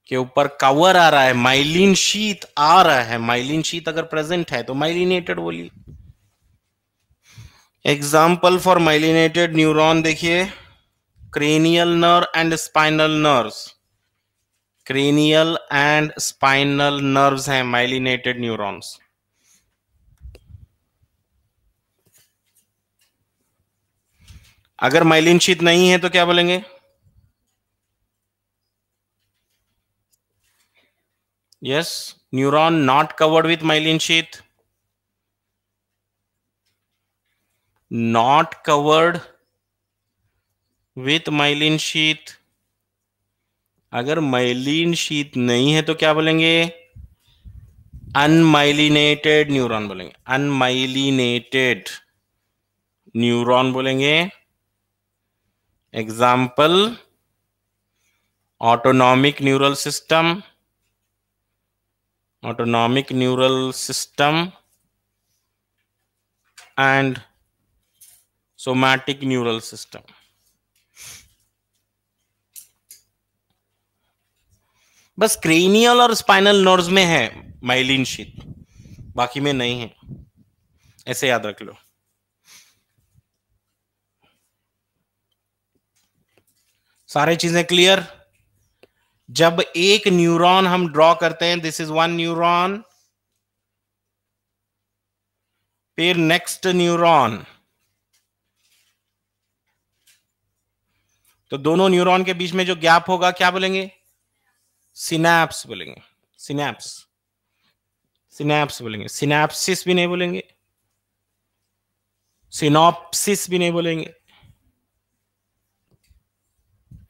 के ऊपर कवर आ रहा है माइलिन शीत आ रहा है माइलिन शीत अगर प्रेजेंट है तो माइलिनेटेड बोली एग्जाम्पल फॉर माइलिनेटेड न्यूरॉन देखिए cranial nerve and spinal nerves cranial and spinal nerves हैं माइलिनेटेड न्यूरॉन्स अगर माइलिन शीत नहीं है तो क्या बोलेंगे Yes, neuron not covered with myelin sheath. Not covered with myelin sheath अगर माइलिन शीत नहीं है तो क्या बोलेंगे अनमाइलिनेटेड न्यूरॉन बोलेंगे अनमाइलिनेटेड न्यूरॉन बोलेंगे example autonomic neural system autonomic neural system and somatic neural system. बस क्रेनियल और स्पाइनल नर्व में है माइलिन शीत बाकी में नहीं है ऐसे याद रख लो सारे चीजें क्लियर जब एक न्यूरॉन हम ड्रॉ करते हैं दिस इज वन न्यूरॉन फिर नेक्स्ट न्यूरॉन तो दोनों न्यूरॉन के बीच में जो गैप होगा क्या बोलेंगे सिनेप्स बोलेंगे सिनेप्स सिनेप्स बोलेंगे सिनेप्सिस भी नहीं बोलेंगे सिनोप्सिस भी नहीं बोलेंगे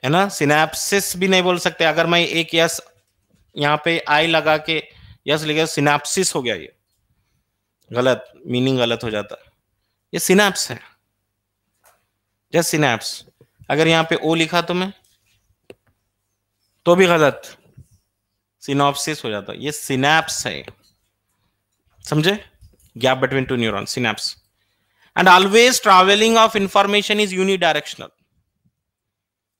है ना सिनेप्सिस भी नहीं बोल सकते अगर मैं एक यस यहाँ पे आई लगा के यस लिखा सिनेप्सिस हो गया ये गलत मीनिंग गलत हो जाता ये सिनेप्स है जस्ट सिनेप्स अगर यहाँ पे ओ लिखा तो मैं तो भी गलत सिनॉप्सिस हो जाता ये सिनेप्स है समझे gap between two neuron synapse and always travelling of information is unidirectional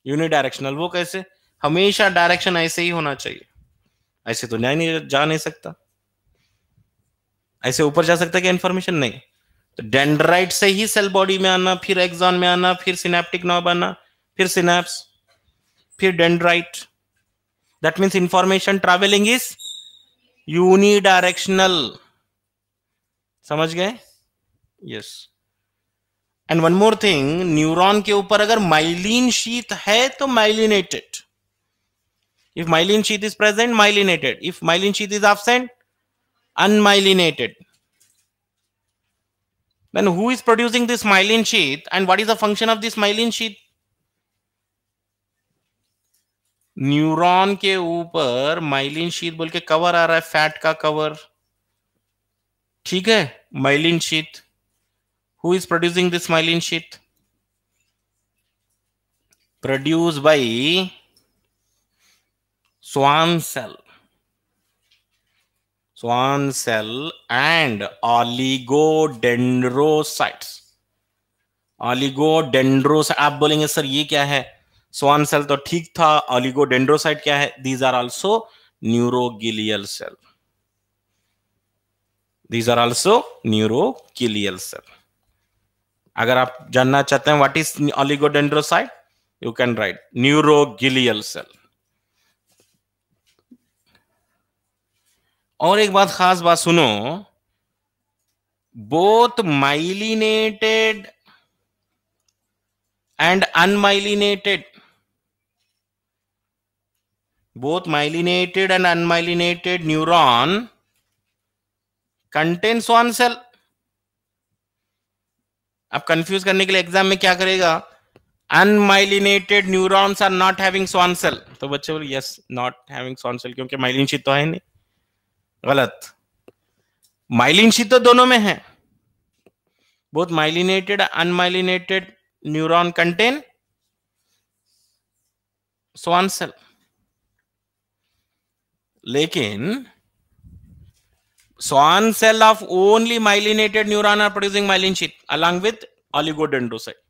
unidirectional वो कैसे हमेशा डायरेक्शन ऐसे ही होना चाहिए ऐसे तो न्याय नहीं जा नहीं सकता ऐसे ऊपर जा सकता क्या इन्फॉर्मेशन नहीं तो डेंड्राइट से ही सेल बॉडी में आना फिर एक्सॉन में आना फिर सिनेप्टिक नॉब आना फिर सिनेप्स फिर dendrite that means information travelling is unidirectional समझ गए yes yes. And one more thing neuron के ऊपर अगर माइलिन शीत है तो myelinated if myelin sheath is present myelinated if myelin sheath is absent unmyelinated then who is producing this myelin sheath and what is the function of this myelin sheath neuron के ऊपर myelin sheath बोल के cover आ रहा है fat का cover ठीक है myelin शीत who is producing this myelin sheath produced by swan cell swan cell and oligodendrocytes oligodendrocyte aap bolenge sir ye kya hai swan cell to theek tha oligodendrocyte kya hai these are also neuroglial cell these are also neuroglial cell अगर आप जानना चाहते हैं what is oligodendrocyte you can write neuroglial cell और एक बात खास बात सुनो both myelinated and unmyelinated both myelinated and unmyelinated neuron contains on cell अब कंफ्यूज करने के लिए एग्जाम में क्या करेगा unmyelinated neurons are not having Schwann cell तो बच्चे बोले yes not having Schwann cell क्योंकि माइलिन शीत तो है नहीं गलत माइलिन शीत तो दोनों में है both myelinated unmyelinated neuron contain swan cell लेकिन swan cell of only myelinated neuron are producing myelin sheath along with oligodendrocyte.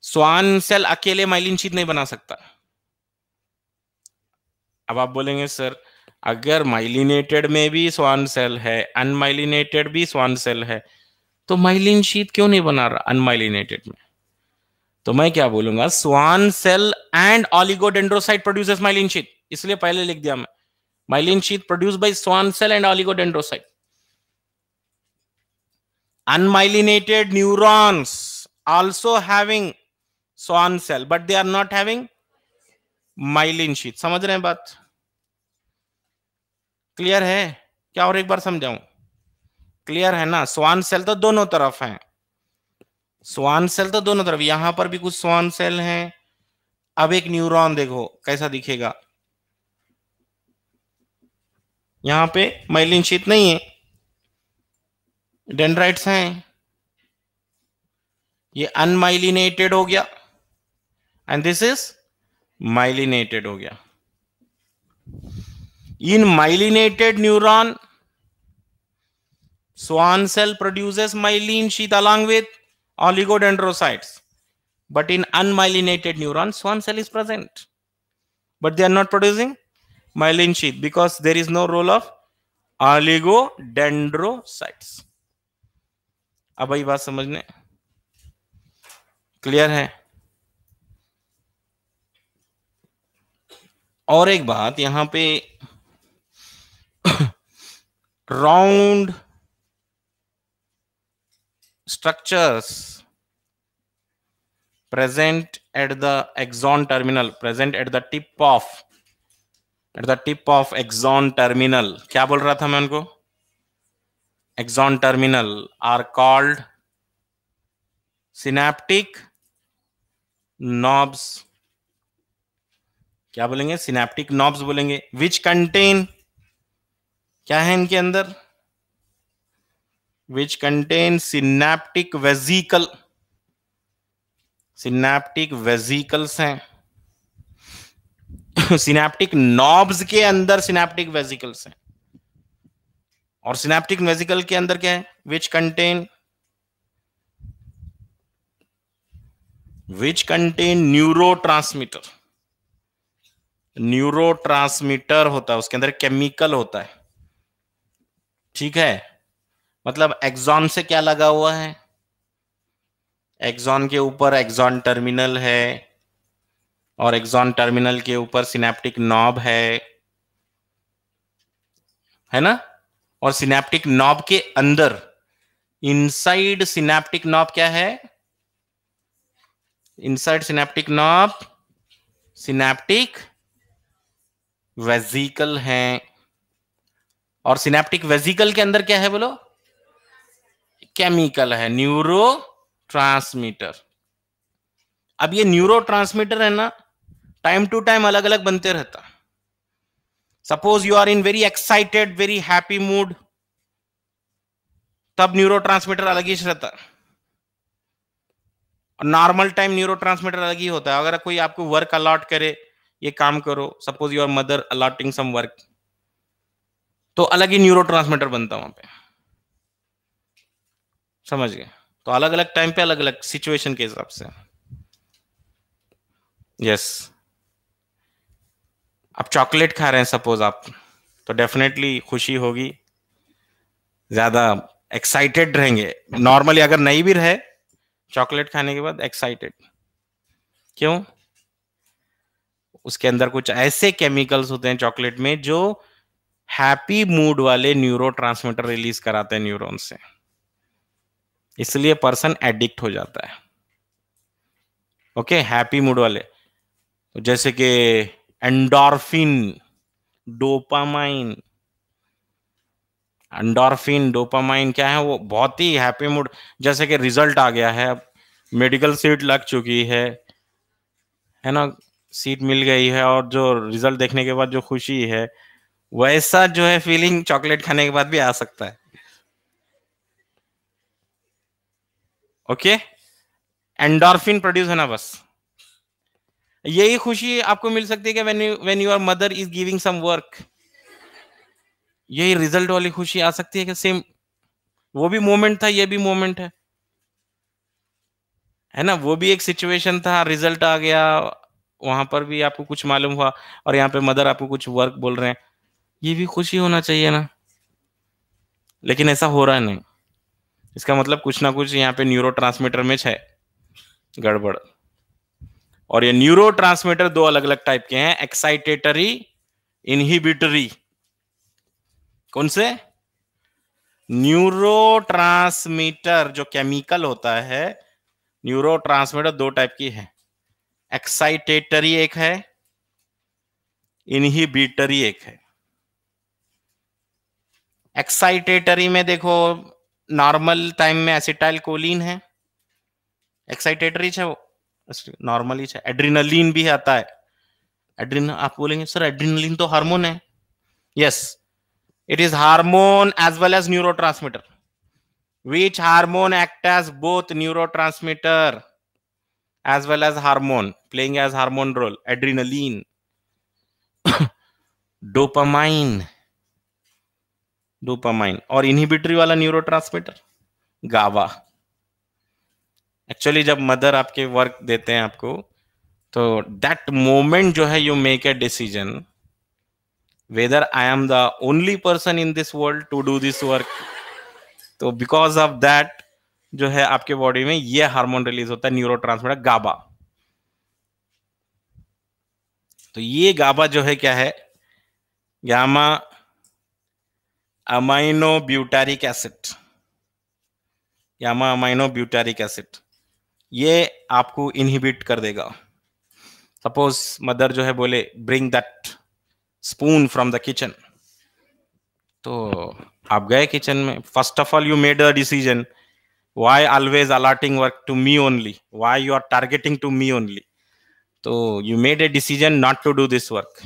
swan cell akele myelin sheath nahi bana sakta ab aap bolenge sir अगर myelinated में भी Schwann cell है unmyelinated भी Schwann cell है तो myelin sheath क्यों नहीं बना रहा अनमाइलिनेटेड में तो मैं क्या बोलूंगा Schwann cell and oligodendrocyte produces myelin sheath इसलिए पहले लिख दिया मैं Myelin sheath produced by Swan cell and oligodendrocyte. Unmyelinated neurons also having Swan cell, but they are not having myelin sheath samajh rahe hain baat clear hai kya aur ek bar समझाऊं clear hai na swan cell to dono taraf है swan cell to dono taraf yahan par bhi kuch swan cell हैं ab ek neuron dekho kaisa dikhega यहां पे myelin sheath नहीं है dendrites हैं ये unmyelinated हो गया एंड दिस इज माइलिनेटेड हो गया in myelinated neuron Schwann cell produces myelin sheath along with oligodendrocytes but in unmyelinated neuron Schwann cell is present but they are not producing myelin sheath because there is no role of oligodendrocytes ab bhai baat samajhne clear hai और एक बात यहां पे round structures present at the axon terminal present at the tip of at the tip of axon terminal क्या बोल रहा था मैं उनको axon terminal are called synaptic knobs क्या बोलेंगे सिनेप्टिक नॉब्स बोलेंगे विच कंटेन क्या है इनके अंदर which contain synaptic vesicle synaptic vesicles हैं सिनेप्टिक नॉब्स के अंदर सिनेप्टिक वेजिकल्स हैं और सिनेप्टिक वेजिकल के अंदर क्या है which contain which contain neurotransmitter neurotransmitter होता है उसके अंदर केमिकल होता है ठीक है मतलब एक्सॉन से क्या लगा हुआ है एक्सॉन के ऊपर एक्सॉन टर्मिनल है और एक्सॉन टर्मिनल के ऊपर सिनेप्टिक नॉब है है ना और सिनेप्टिक नॉब के अंदर इनसाइड सिनेप्टिक नॉब क्या है inside synaptic knob synaptic vesicle है और सिनेप्टिक वेजिकल के अंदर क्या है बोलो केमिकल है न्यूरो ट्रांसमीटर अब ये न्यूरो ट्रांसमीटर है ना टाइम टू टाइम अलग अलग बनते रहता suppose you are in very excited very happy mood तब न्यूरो अलग ही रहता और नॉर्मल टाइम न्यूरो अलग ही होता है अगर कोई आपको वर्क अलॉट करे ये काम करो suppose are mother allotting some work तो अलग ही न्यूरो बनता वहां पे समझ गए तो अलग अलग टाइम पे अलग अलग सिचुएशन के हिसाब से यस yes. आप चॉकलेट खा रहे हैं सपोज आप तो डेफिनेटली खुशी होगी ज्यादा एक्साइटेड रहेंगे नॉर्मली अगर नहीं भी रहे चॉकलेट खाने के बाद एक्साइटेड क्यों उसके अंदर कुछ ऐसे केमिकल्स होते हैं चॉकलेट में जो हैप्पी मूड वाले न्यूरो रिलीज कराते हैं न्यूरोन से इसलिए पर्सन एडिक्ट हो जाता है ओके हैप्पी मूड वाले तो जैसे कि एंडोर्फिन डोपामाइन एंडोर्फिन डोपामाइन क्या है वो बहुत ही हैप्पी मूड जैसे कि रिजल्ट आ गया है अब मेडिकल सीट लग चुकी है है ना सीट मिल गई है और जो रिजल्ट देखने के बाद जो खुशी है वैसा जो है फीलिंग चॉकलेट खाने के बाद भी आ सकता है ओके एंडोर्फिन प्रोड्यूस है ना बस यही खुशी आपको मिल सकती है कि when you when your mother is giving some work यही रिजल्ट वाली खुशी आ सकती है कि सेम वो भी मोमेंट था ये भी मोमेंट है है ना वो भी एक सिचुएशन था रिजल्ट आ गया वहां पर भी आपको कुछ मालूम हुआ और यहाँ पे मदर आपको कुछ वर्क बोल रहे हैं ये भी खुशी होना चाहिए ना लेकिन ऐसा हो रहा नहीं इसका मतलब कुछ ना कुछ यहाँ पे न्यूरो में है गड़बड़ और ये न्यूरो दो अलग अलग टाइप के हैं एक्साइटेटरी इनहिबिटरी कौन से ट्रांसमीटर जो केमिकल होता है ट्रांसमीटर दो टाइप की है एक्साइटेटरी एक है इनहिबिटरी एक है एक्साइटेटरी में देखो नॉर्मल टाइम में एसिटाइल कोलिन है एक्साइटेटरी है वो नॉर्मली एड्रीनलिन भी आता है एड्रीन आप बोलेंगे सर एड्रीनलिन तो हार्मोन है yes it is hormone as well as neurotransmitter which hormone act as both neurotransmitter as well as hormone playing as hormone role adrenaline dopamine dopamine और inhibitory वाला neurotransmitter गावा actually जब mother आपके work देते हैं आपको तो that moment जो है you make a decision whether I am the only person in this world to do this work तो बिकॉज ऑफ दैट जो है आपके बॉडी में ये हार्मोन रिलीज होता है न्यूरो गाबा तो ये गाबा जो है क्या है gamma amino butyric acid gamma amino butyric acid ये आपको इनहिबिट कर देगा सपोज मदर जो है बोले bring that spoon from the kitchen तो आप गए किचन में first of all you made a decision why always alerting work to me only why you are targeting to me only तो you made a decision not to do this work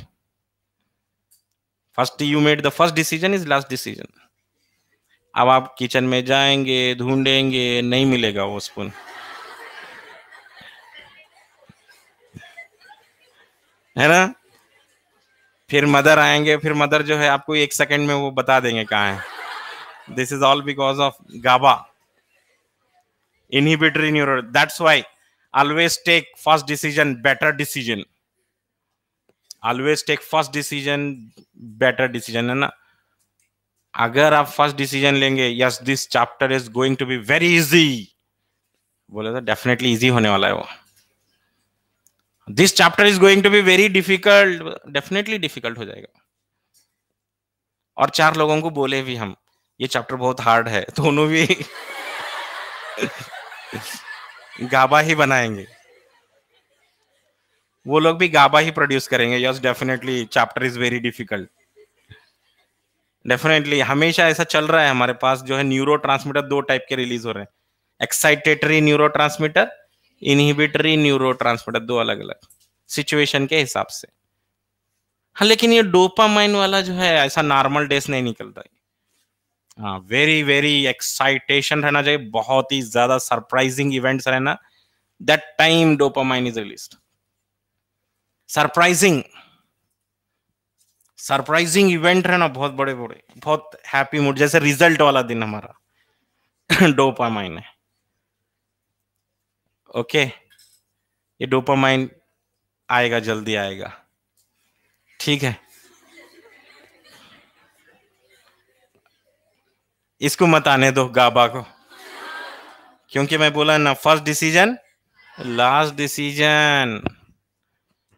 first you made the first decision is last decision अब आप kitchen में जाएंगे ढूंढेंगे नहीं मिलेगा वो spoon है ना फिर मदर आएंगे फिर मदर जो है आपको एक सेकंड में वो बता देंगे कहा है this is all because of GABA inhibitory neuron that's why always take first decision better decision always take first decision better decision है ना अगर आप फर्स्ट डिसीजन लेंगे yes this chapter is going to be very easy बोले तो definitely easy होने वाला है वो this chapter is going to be very difficult definitely difficult हो जाएगा और चार लोगों को बोले भी हम ये चैप्टर बहुत हार्ड है दोनों तो भी गाबा ही बनाएंगे वो लोग भी गाबा ही प्रोड्यूस करेंगे yes definitely chapter is very difficult definitely हमेशा ऐसा चल रहा है हमारे पास जो है न्यूरो दो टाइप के रिलीज हो रहे हैं एक्साइटेटरी न्यूरो इनहिबिटरी न्यूरो दो अलग अलग सिचुएशन के हिसाब से हाँ लेकिन ये डोपामाइन वाला जो है ऐसा नॉर्मल डेस नहीं निकलता है हाँ वेरी वेरी एक्साइटेशन रहना चाहिए बहुत ही ज्यादा सरप्राइजिंग इवेंट रहना that time dopamine is release surprising surprising event रहना बहुत बड़े बड़े बहुत हैप्पी मूड जैसे रिजल्ट वाला दिन हमारा डोपामाइन है ओके ये डोपामाइन आएगा जल्दी आएगा ठीक है इसको मत आने दो गाबा को क्योंकि मैं बोला ना first decision last decision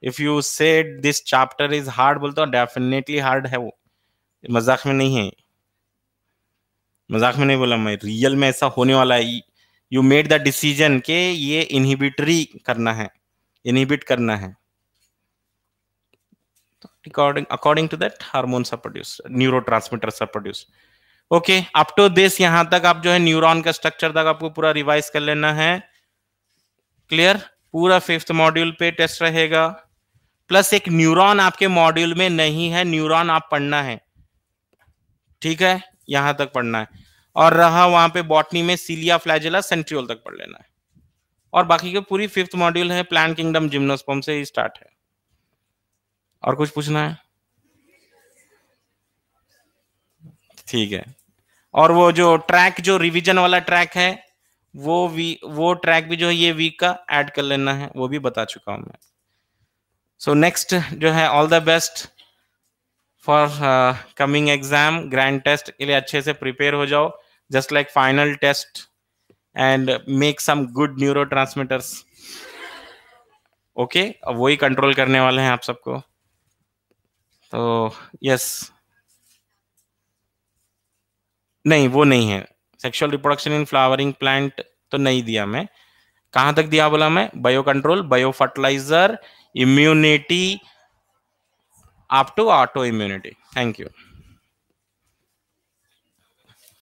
if you said this chapter is hard बोलता हूँ डेफिनेटली हार्ड है वो मजाक में नहीं है मजाक में नहीं बोला मैं रियल में ऐसा होने वाला है यू मेड द डिसीजन के ये इनहिबिटरी करना है इनहिबिट करना है according to that hormone hormones produce neurotransmitter are produce okay up to this यहां तक आप जो है न्यूरॉन का स्ट्रक्चर तक आपको पूरा रिवाइज कर लेना है क्लियर पूरा फिफ्थ मॉड्यूल पे टेस्ट रहेगा प्लस एक न्यूरॉन आपके मॉड्यूल में नहीं है न्यूरॉन आप पढ़ना है ठीक है यहां तक पढ़ना है और रहा वहां पे बॉटनी में सीलिया फ्लैजिला सेंट्रियोल तक पढ़ लेना है और बाकी के पूरी फिफ्थ मॉड्यूल है प्लान किंगडम जिम्नोस्पम से स्टार्ट है और कुछ पूछना है ठीक है और वो जो ट्रैक जो रिवीजन वाला ट्रैक है वो वी वो ट्रैक भी जो है ये वीक का ऐड कर लेना है वो भी बता चुका हूं मैं सो so नेक्स्ट जो है all the best for coming exam grand test के लिए अच्छे से प्रिपेयर हो जाओ just like final test and make some good neurotransmitters okay अब वही कंट्रोल करने वाले हैं आप सबको तो यस नहीं वो नहीं है sexual reproduction in flowering plant तो नहीं दिया मैं कहाँ तक दिया बोला मैं biocontrol biofertiliser immunity up to autoimmunity. Thank you.